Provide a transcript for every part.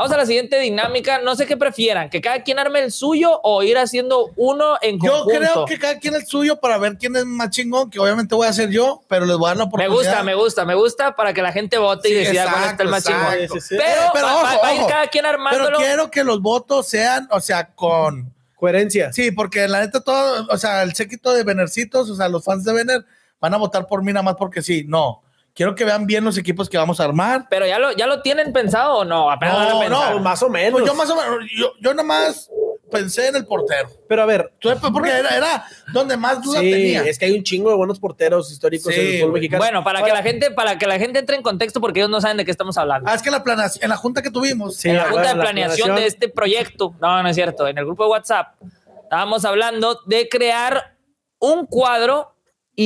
Vamos a la siguiente dinámica. No sé qué prefieran, que cada quien arme el suyo o ir haciendo uno en conjunto. Yo creo que cada quien el suyo para ver quién es más chingón, que obviamente voy a hacer yo, pero les voy a dar la oportunidad. Me gusta, me gusta, me gusta para que la gente vote y decida cuál está el más chingón. pero, a ir cada quien armándolo. Pero quiero que los votos sean, o sea, con coherencia. Sí, porque la neta todo, o sea, el séquito de Venercitos, o sea, los fans de Vener van a votar por mí nada más porque sí, no quiero que vean bien los equipos que vamos a armar. Pero ya lo, ya lo tienen pensado o no? Apenas no, no, pues más o menos. Pues yo más o menos, yo, yo nomás pensé en el portero. Pero a ver, pues, porque era, donde más duda sí, Es que hay un chingo de buenos porteros históricos en el fútbol mexicano. Bueno, para, que la gente, para que la gente entre en contexto, porque ellos no saben de qué estamos hablando. Ah, es que la en la junta que tuvimos. en la junta de planeación de este proyecto, no, no es cierto, en el grupo de WhatsApp, estábamos hablando de crear un cuadro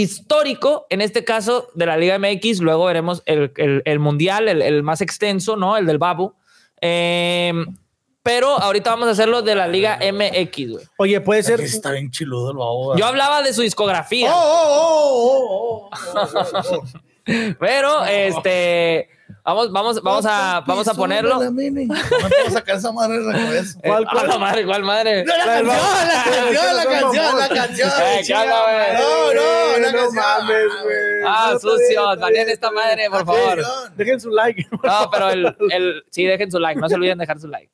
histórico, en este caso de la Liga MX, luego veremos el, el, Mundial, el, más extenso, ¿no? El del Babu. Em, pero ahorita vamos a hacerlo de la Liga MX, güey. Oye, puede ser. Está bien chiludo el Yo hablaba de su discografía. pero, este. Vamos, vamos, vamos a, vamos a ponerlo. Vamos a sacar esa madre de eh, ¿Cuál, madre, ¿cuál madre? La, canción, la canción. Eh, no, no, la no canción. Ah, mames, ah, sucios, valían esta madre, por favor. Dejen su like. No, pero el, el, sí, dejen su like, no se olviden dejar su like.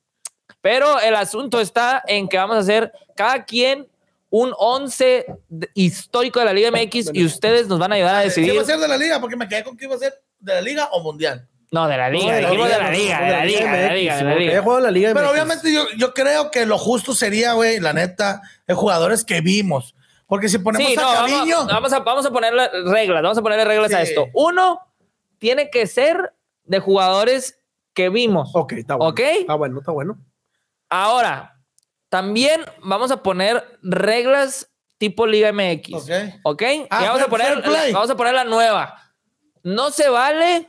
Pero el asunto está en que vamos a hacer cada quien un 11 histórico de la Liga MX y ustedes nos van a ayudar a decidir. ¿Qué va a ser de la Liga? Porque me quedé con que iba a ser de la Liga o Mundial. No, de la liga, de, la, liga, de la liga, de la liga, de la liga. la Pero obviamente yo, yo creo que lo justo sería, güey, la neta, de jugadores que vimos. Porque si ponemos a no, Vamos, a, vamos a ponerle reglas, vamos a ponerle reglas a esto. Uno, tiene que ser de jugadores que vimos. Ok, está bueno. ¿Okay? Está bueno, está bueno. Ahora, también vamos a poner reglas tipo Liga MX. Ok. Ok. Ah, vamos, a poner, vamos a poner la nueva. No se vale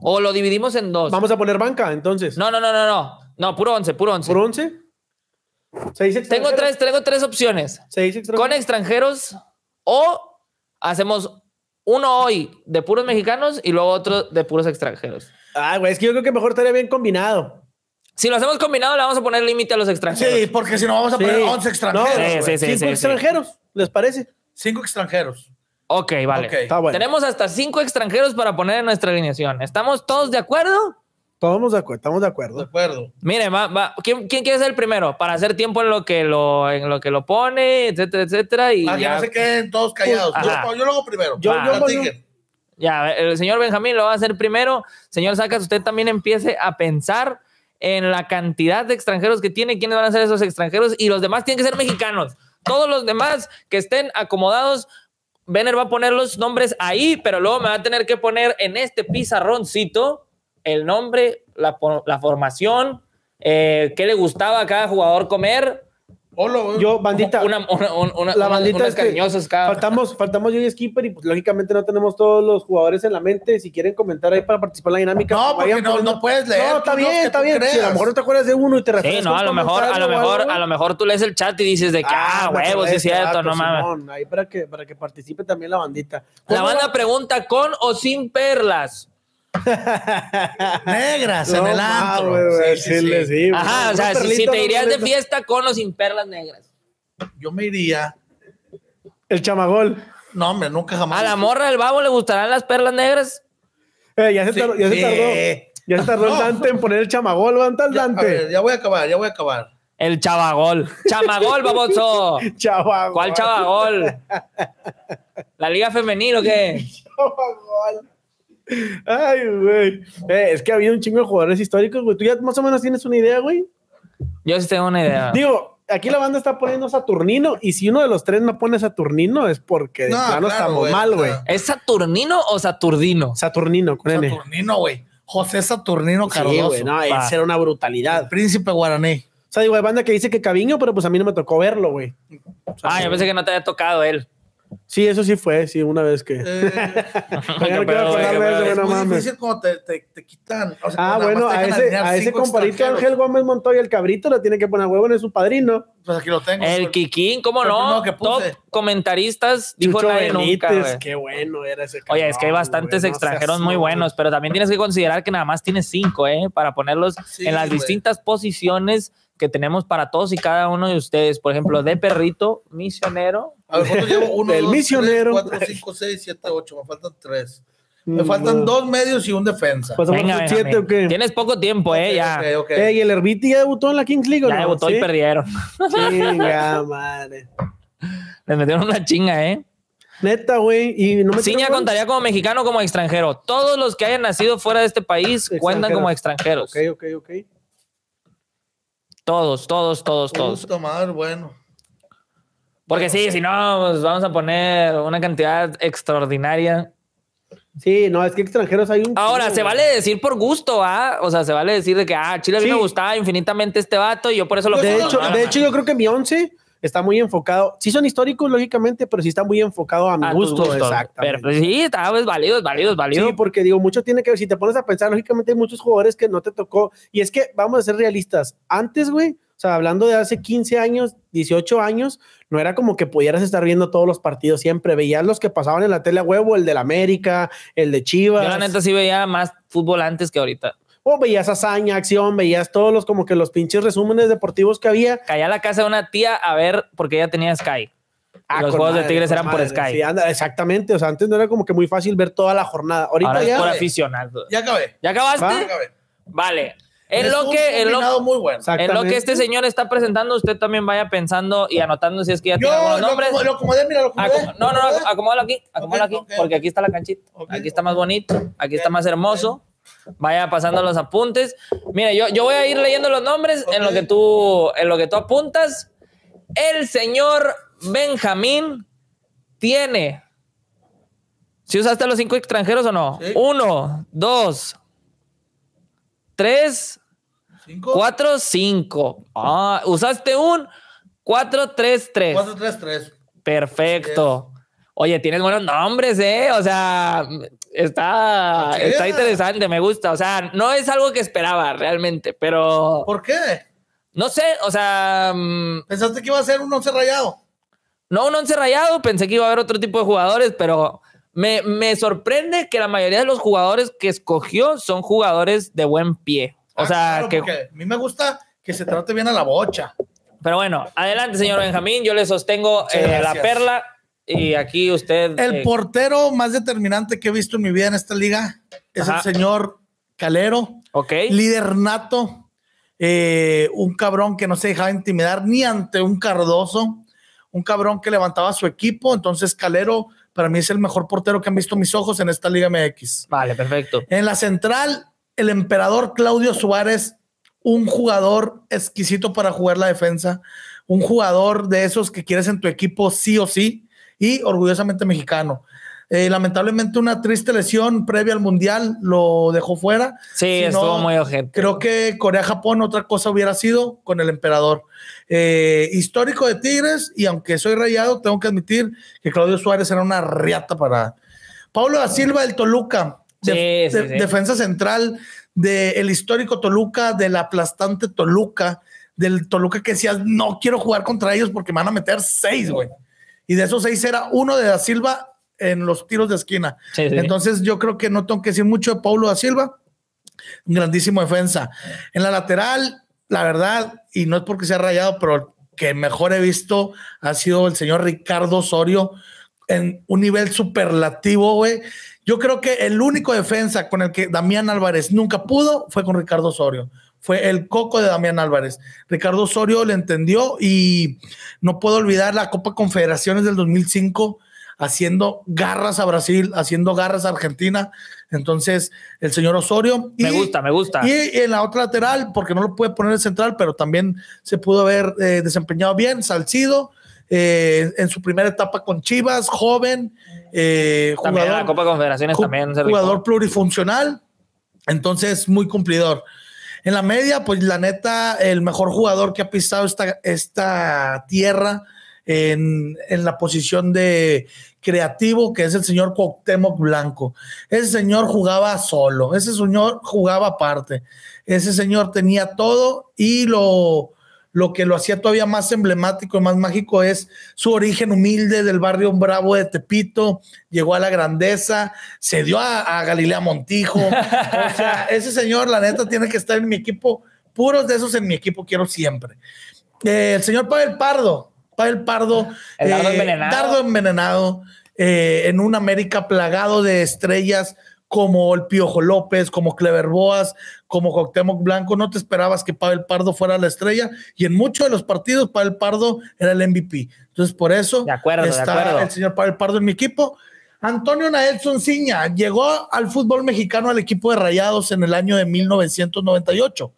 o lo dividimos en dos. Vamos a poner banca, entonces. No, no, no, no, no. No, puro once, puro once. ¿Puro once? Tengo tres, tengo tres opciones. extranjeros. Con extranjeros o hacemos uno hoy de puros mexicanos y luego otro de puros extranjeros. Ah, güey, es que yo creo que mejor estaría bien combinado. Si lo hacemos combinado, le vamos a poner límite a los extranjeros. Sí, porque si no vamos a poner once 11 extranjeros. sí, sí, sí, cinco extranjeros, ¿les parece? Cinco extranjeros. Ok, vale. Tenemos hasta cinco extranjeros para poner en nuestra alineación. ¿Estamos todos de acuerdo? Todos de acuerdo, estamos de acuerdo. De acuerdo. Mire, ¿Quién, quiere ser el primero? Para hacer tiempo en lo que lo, en lo que lo pone, etcétera, etcétera. Ah, ya... se queden todos callados. yo, primero. Ya, el señor Benjamín lo va a hacer primero. Señor Sacas, usted también empiece a pensar en la cantidad de extranjeros que tiene, quiénes van a ser esos extranjeros y los demás tienen que ser mexicanos. Todos los demás que estén acomodados Benner va a poner los nombres ahí, pero luego me va a tener que poner en este pizarroncito el nombre, la, formación, eh, qué le gustaba a cada jugador comer yo, bandita. la bandita es cariñosa, cada... Faltamos, faltamos yo y Skipper y pues lógicamente no tenemos todos los jugadores en la mente. Si quieren comentar ahí para participar en la dinámica. No, porque no, puedes leer. No, está bien, está bien. Si a lo mejor no te acuerdas de uno y te refieres. Sí, no, a lo mejor, a lo mejor, a lo mejor tú lees el chat y dices de que, ah, ah huevos, es cierto, no mames. Ahí para que, para que participe también la bandita. La banda pregunta, ¿con o sin perlas? negras en el antro. sí, Ajá, o sea, si, te irías de fiesta con o sin perlas negras. Yo me iría. El chamagol. No, hombre, nunca jamás. ¿A la morra del babo le gustarán las perlas negras? Eh, ya se tardó. Ya se tardó. el Dante en poner el chamagol, van el Ya, voy a acabar, ya voy a acabar. El chamagol Chamagol, baboso. Chavagol. ¿Cuál chavagol? ¿La liga femenil o qué? chamagol Ay, güey. Eh, es que había un chingo de jugadores históricos, güey. ¿Tú ya más o menos tienes una idea, güey? Yo sí tengo una idea. Digo, aquí la banda está poniendo Saturnino y si uno de los tres no pone Saturnino es porque no, estamos mal, güey. ¿Es Saturnino o Saturnino? Saturnino, con Saturnino, güey. José Saturnino Cardoso. güey, no, era una brutalidad. príncipe guaraní. O sea, digo, hay banda que dice que Caviño, pero pues a mí no me tocó verlo, güey. ah, yo pensé que no te había tocado él. Sí, eso sí fue, sí, una vez que. Eh, es muy difícil cuando te, quitan. ah, bueno, a ese, a ese compadrito Ángel Gómez Montoya, el cabrito, lo tiene que poner huevo en su padrino. Pues aquí lo tengo. El Kikin, pues, Kikín, ¿cómo pues, no? Top comentaristas, dijo Chucho de nunca, Qué bueno era ese cabrón, Oye, es que hay bastantes extranjeros muy buenos, pero también tienes que considerar que nada más tienes cinco, ¿eh? Para ponerlos en las distintas posiciones que tenemos para todos y cada uno de ustedes. Por ejemplo, de perrito, misionero. A ver, llevo? Uno, el misionero. Tres, cuatro, cinco, seis, siete, ocho. Me faltan tres. Mm, me faltan dos medios y un defensa. Pues venga, venga, siete, Tienes poco tiempo, eh, ya. eh, y el Herbiti ya debutó en la Kings League, ¿o Ya debutó y perdieron. Chinga, madre. Le metieron una chinga, eh. Neta, güey. Y no me contaría como mexicano como extranjero. Todos los que hayan nacido fuera de este país cuentan como extranjeros. Ok, ok, ok. Todos, todos, todos, todos. gusto, bueno. Porque sí, pues. si no, pues, vamos a poner una cantidad extraordinaria. Sí, no, es que extranjeros hay un. Ahora, se vale decir por gusto, ¿ah? O sea, se vale decir de que, ah, Chile a mí me gustaba infinitamente este vato y yo por eso lo pues De hecho, de hecho, yo creo que mi once está muy enfocado. Sí son históricos, lógicamente, pero sí está muy enfocado a mi gusto. exacto Exactamente. Pero pues, sí, está, es válido, es válido, es válido. Sí, porque digo, mucho tiene que ver. Si te pones a pensar, lógicamente hay muchos jugadores que no te tocó. Y es que, vamos a ser realistas, antes, güey, o sea, hablando de hace 15 años, 18 años, no era como que pudieras estar viendo todos los partidos siempre. Veías los que pasaban en la tele a huevo, el del América, el de Chivas. Yo la neta sí veía más fútbol antes que ahorita oh, veías hazaña, acción, veías todos los como que los pinches resúmenes deportivos que había. Caía a la casa de una tía a ver porque ella tenía Sky. Ah, los juegos de Tigres eran por Sky. Sí, anda, exactamente, o sea, antes no era como que muy fácil ver toda la jornada. Ahorita ya por aficionado. Ya acabé. ¿Ya acabaste? Vale. En lo, que, muy en lo que este señor está presentando, usted también vaya pensando y anotando si es que ya tiene nombres. no, no, no, acomódalo aquí, acomódalo aquí, porque aquí está la canchita. aquí está más bonito, aquí está más hermoso vaya pasando los apuntes. Mira, yo, yo voy a ir leyendo los nombres en, lo que tú, en lo que tú apuntas. El señor Benjamín tiene. ¿Si usaste los cinco extranjeros o no? Uno, dos, tres, cuatro, cinco. Ah, usaste un cuatro, tres, tres. Cuatro, tres, tres. Perfecto oye, tienes buenos nombres, ¿eh? O sea, está, está interesante, me gusta. O sea, no es algo que esperaba realmente, pero... ¿Por qué? No sé, o sea... Mm, ¿Pensaste que iba a ser un once rayado? No, un once rayado, pensé que iba a haber otro tipo de jugadores, pero me, sorprende que la mayoría de los jugadores que escogió son jugadores de buen pie. O ah, sea, que... A mí me gusta que se trate bien a la bocha. Pero bueno, adelante, señor Benjamín. Yo le sostengo eh, la perla. Y aquí usted. El eh, portero más determinante que he visto en mi vida en esta liga es el señor Calero. Ok. Líder nato. Eh, un cabrón que no se dejaba intimidar ni ante un Cardoso. Un cabrón que levantaba su equipo. Entonces, Calero para mí es el mejor portero que han visto mis ojos en esta Liga MX. Vale, perfecto. En la central, el emperador Claudio Suárez, un jugador exquisito para jugar la defensa, un jugador de esos que quieres en tu equipo sí o sí, y orgullosamente mexicano. Eh, lamentablemente una triste lesión previa al Mundial lo dejó fuera. Sí, estuvo muy Creo que Corea-Japón otra cosa hubiera sido con el emperador. Eh, histórico de Tigres y aunque soy rayado, tengo que admitir que Claudio Suárez era una riata para... Pablo da Silva del Toluca, defensa central del histórico Toluca, del aplastante Toluca, del Toluca que decías, no quiero jugar contra ellos porque me van a meter seis, güey y de esos seis era uno de Da Silva en los tiros de esquina. Entonces yo creo que no tengo que decir mucho de Paulo Da Silva, un grandísimo defensa. En la lateral, la verdad, y no es porque sea rayado, pero el que mejor he visto ha sido el señor Ricardo Osorio en un nivel superlativo, güey. Yo creo que el único defensa con el que Damián Álvarez nunca pudo fue con Ricardo Osorio fue el coco de Damián Álvarez. Ricardo Osorio le entendió y no puedo olvidar la Copa Confederaciones del 2005 haciendo garras a Brasil, haciendo garras a Argentina. Entonces, el señor Osorio. Me gusta, me gusta. Y en la otra lateral, porque no lo puede poner en central, pero también se pudo haber eh, desempeñado bien, Salcido. Eh, en su primera etapa con Chivas, joven, eh, jugador, la Copa Confederaciones también jugador plurifuncional, entonces muy cumplidor. En la media, pues la neta, el mejor jugador que ha pisado esta, esta tierra en, en, la posición de creativo, que es el señor Cuauhtémoc Blanco. Ese señor jugaba solo, ese señor jugaba aparte, ese señor tenía todo y lo lo que lo hacía todavía más emblemático y más mágico es su origen humilde del barrio Bravo de Tepito, llegó a la grandeza, se dio a, Galilea Montijo. O sea, ese señor, la neta, tiene que estar en mi equipo. Puros de esos en mi equipo quiero siempre. Eh, el señor Pavel Pardo, Pavel Pardo, el dardo eh, envenenado, envenenado eh, en un América plagado de estrellas, como el Piojo López, como Clever Boas, como Coctemoc Blanco, no te esperabas que Pavel Pardo fuera la estrella y en muchos de los partidos Pavel Pardo era el MVP. Entonces por eso de acuerdo, está el señor Pavel Pardo en mi equipo. Antonio Naelson Ciña llegó al fútbol mexicano al equipo de Rayados en el año de 1998.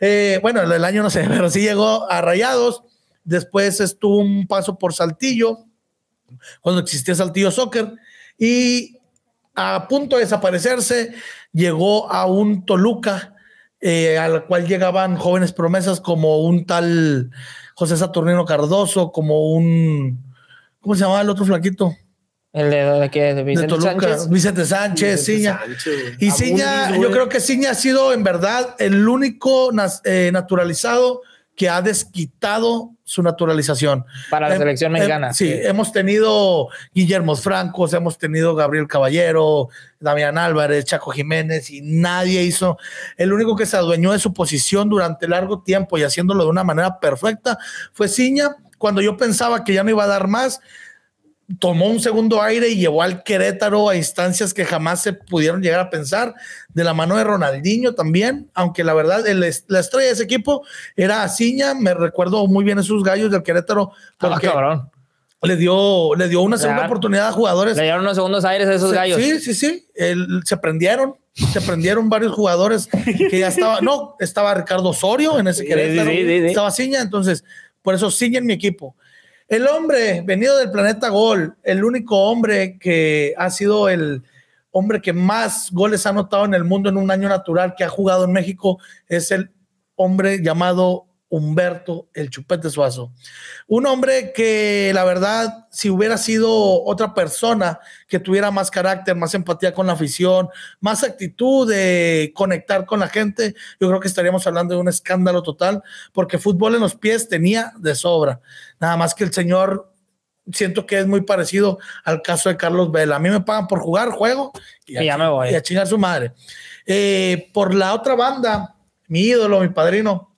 Eh, bueno, el año no sé, pero sí llegó a Rayados. Después estuvo un paso por Saltillo, cuando existía Saltillo Soccer. Y a punto de desaparecerse, llegó a un Toluca, eh, al cual llegaban jóvenes promesas como un tal José Saturnino Cardoso, como un, ¿cómo se llamaba el otro flaquito? El de, Vicente Sánchez. Vicente Sánchez, Ciña. Y Ciña, yo eh. creo que Ciña ha sido en verdad el único eh, naturalizado que ha desquitado su naturalización. Para la em, selección em, mexicana. sí, hemos tenido Guillermo Francos, hemos tenido Gabriel Caballero, Damián Álvarez, Chaco Jiménez, y nadie hizo. El único que se adueñó de su posición durante largo tiempo y haciéndolo de una manera perfecta fue Ciña. Cuando yo pensaba que ya no iba a dar más, tomó un segundo aire y llevó al Querétaro a instancias que jamás se pudieron llegar a pensar, de la mano de Ronaldinho también, aunque la verdad el, la estrella de ese equipo era Asiña me recuerdo muy bien esos gallos del Querétaro. Ah, porque Le dio, le dio una segunda oportunidad a jugadores. Le dieron unos segundos aires a esos gallos. Sí, sí, sí. se prendieron, se prendieron varios jugadores que ya estaba, no, estaba Ricardo Osorio en ese Querétaro, estaba Ciña, entonces por eso Ciña en mi equipo. El hombre venido del planeta Gol, el único hombre que ha sido el hombre que más goles ha anotado en el mundo en un año natural que ha jugado en México, es el hombre llamado Humberto el Chupete Suazo. Un hombre que la verdad, si hubiera sido otra persona que tuviera más carácter, más empatía con la afición, más actitud de conectar con la gente, yo creo que estaríamos hablando de un escándalo total, porque fútbol en los pies tenía de sobra. Nada más que el señor siento que es muy parecido al caso de Carlos Vela. A mí me pagan por jugar, juego y, a, ya me voy. Y a chingar su madre. Eh, por la otra banda, mi ídolo, mi padrino,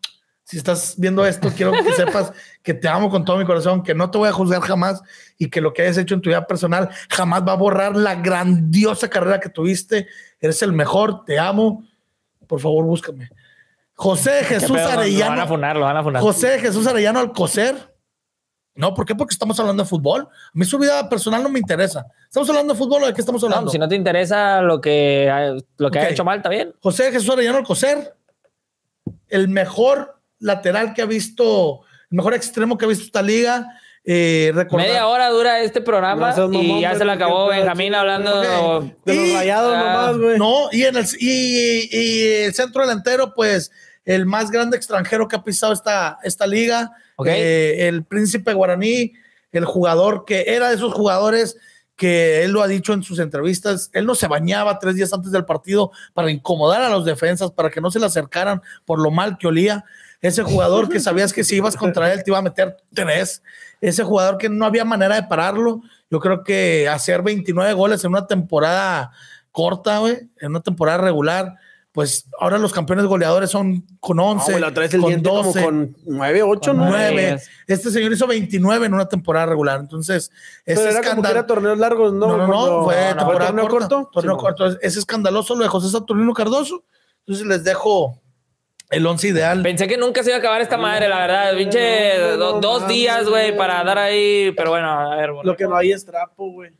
si estás viendo esto, quiero que sepas que te amo con todo mi corazón, que no te voy a juzgar jamás y que lo que hayas hecho en tu vida personal jamás va a borrar la grandiosa carrera que tuviste. Eres el mejor, te amo. Por favor, búscame. José Jesús Arellano. van a José Jesús Arellano al coser. No, ¿por qué? Porque estamos hablando de fútbol. A mí su vida personal no me interesa. ¿Estamos hablando de fútbol de qué estamos hablando? No, si no te interesa lo que, lo que ha hecho mal, está bien. José Jesús Arellano coser. el mejor lateral que ha visto, el mejor extremo que ha visto esta liga. Eh, Media hora dura este programa y ya se le acabó Benjamín hablando de, los y, rayados nomás, ah, güey. No, y, en el, y, el centro delantero, pues el más grande extranjero que ha pisado esta, esta liga, eh, el príncipe guaraní, el jugador que era de esos jugadores que él lo ha dicho en sus entrevistas, él no se bañaba tres días antes del partido para incomodar a los defensas, para que no se le acercaran por lo mal que olía ese jugador que sabías que si ibas contra él te iba a meter tres, ese jugador que no había manera de pararlo. Yo creo que hacer 29 goles en una temporada corta, güey, en una temporada regular, pues ahora los campeones goleadores son con 11, ah, con 12, con 9, 8, 9. Este señor hizo 29 en una temporada regular. Entonces, ese Pero era largos, ¿no? No, no, fue torneo corto. Torneo corto. Es escandaloso lo de José Saturnino Cardoso. Entonces les dejo el once ideal. Pensé que nunca se iba a acabar esta madre, la verdad. Pinche dos días, güey, para dar ahí. Pero bueno, a ver. lo que no hay es trapo, güey.